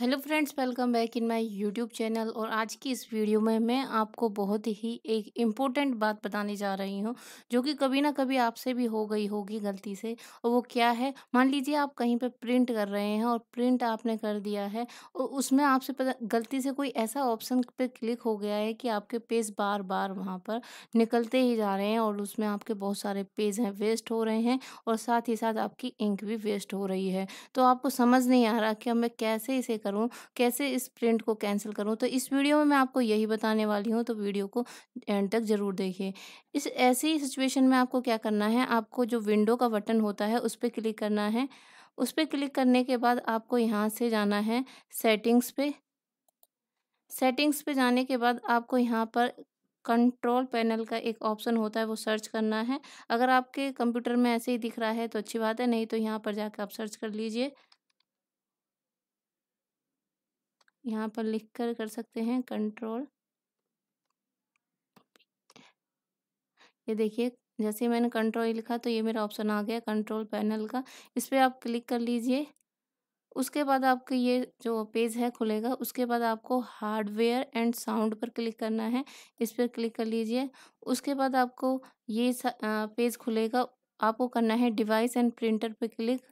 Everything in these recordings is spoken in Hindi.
hello friends welcome back in my YouTube channel और आज की इस वीडियो में मैं आपको बहुत ही एक इम्पोर्टेंट बात बताने जा रही हूँ जो कि कभी ना कभी आपसे भी हो गई होगी गलती से और वो क्या है मान लीजिए आप कहीं पे प्रिंट कर रहे हैं और प्रिंट आपने कर दिया है और उसमें आपसे पता गलती से कोई ऐसा ऑप्शन पर क्लिक हो गया है कि आपके पेज बार बार वहाँ पर निकलते ही जा रहे हैं और उसमें आपके बहुत सारे पेज हैं वेस्ट हो रहे हैं और साथ ही साथ आपकी इंक भी वेस्ट हो रही है तो आपको समझ नहीं आ रहा कि मैं कैसे इसे करूँ कैसे इस प्रिंट को कैंसिल करूँ तो इस वीडियो में मैं आपको यही बताने वाली हूँ तो वीडियो को एंड तक ज़रूर देखिए इस ऐसी सिचुएशन में आपको क्या करना है आपको जो विंडो का बटन होता है उस पर क्लिक करना है उस पर क्लिक करने के बाद आपको यहाँ से जाना है सेटिंग्स पे सेटिंग्स पे जाने के बाद आपको यहाँ पर कंट्रोल पैनल का एक ऑप्शन होता है वो सर्च करना है अगर आपके कंप्यूटर में ऐसे ही दिख रहा है तो अच्छी बात है नहीं तो यहाँ पर जाकर आप सर्च कर लीजिए यहाँ पर लिख कर कर सकते हैं कंट्रोल ये देखिए जैसे मैंने कंट्रोल लिखा तो ये मेरा ऑप्शन आ गया कंट्रोल पैनल का इस पर आप क्लिक कर लीजिए उसके बाद आपके ये जो पेज है खुलेगा उसके बाद आपको हार्डवेयर एंड साउंड पर क्लिक करना है इस पर क्लिक कर लीजिए उसके बाद आपको ये पेज खुलेगा आपको करना है डिवाइस एंड प्रिंटर पर क्लिक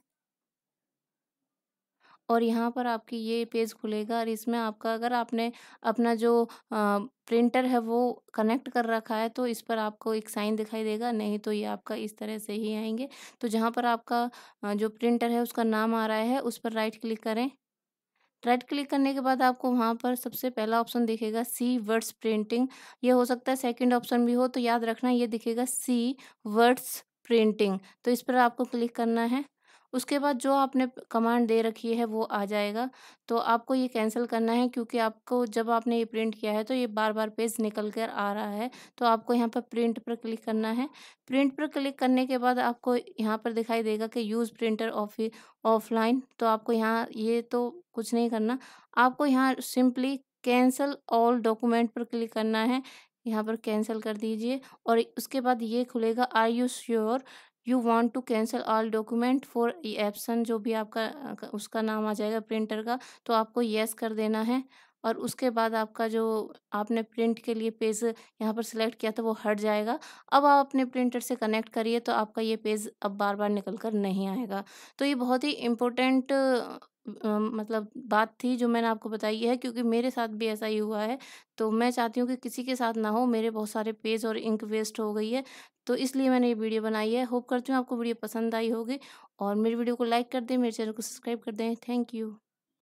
और यहाँ पर आपकी ये पेज खुलेगा और इसमें आपका अगर आपने अपना जो प्रिंटर है वो कनेक्ट कर रखा है तो इस पर आपको एक साइन दिखाई देगा नहीं तो ये आपका इस तरह से ही आएंगे तो जहाँ पर आपका जो प्रिंटर है उसका नाम आ रहा है उस पर राइट क्लिक करें राइट क्लिक करने के बाद आपको वहाँ पर सबसे पहला ऑप्शन दिखेगा सी वर्ड्स प्रिंटिंग ये हो सकता है सेकंड ऑप्शन भी हो तो याद रखना ये दिखेगा सी वर्ड्स प्रिंटिंग तो इस पर आपको क्लिक करना है उसके बाद जो आपने कमांड दे रखी है वो आ जाएगा तो आपको ये कैंसिल करना है क्योंकि आपको जब आपने ये प्रिंट किया है तो ये बार बार पेज निकल कर आ रहा है तो आपको यहाँ पर प्रिंट पर क्लिक करना है प्रिंट पर क्लिक करने के बाद आपको यहाँ पर दिखाई देगा कि यूज़ प्रिंटर ऑफ ऑफलाइन तो आपको यहाँ ये तो कुछ नहीं करना आपको यहाँ सिंपली कैंसिल ऑल डॉक्यूमेंट पर क्लिक करना है यहाँ पर कैंसिल कर दीजिए और उसके बाद ये खुलेगा are you sure you want to cancel all document for Epson जो भी आपका उसका नाम आ जाएगा प्रिंटर का तो आपको येस कर देना है और उसके बाद आपका जो आपने प्रिंट के लिए पेज यहाँ पर सिलेक्ट किया था वो हट जाएगा अब आप अपने प्रिंटर से कनेक्ट करिए तो आपका ये पेज अब बार बार निकल कर नहीं आएगा तो ये बहुत ही इम्पोर्टेंट मतलब बात थी जो मैंने आपको बताई है क्योंकि मेरे साथ भी ऐसा ही हुआ है तो मैं चाहती हूँ कि किसी के साथ ना हो मेरे बहुत सारे पेज और इंक वेस्ट हो गई है तो इसलिए मैंने ये वीडियो बनाई है होप करती हूँ आपको वीडियो पसंद आई होगी और मेरी वीडियो को लाइक कर दें मेरे चैनल को सब्सक्राइब कर दें थैंक यू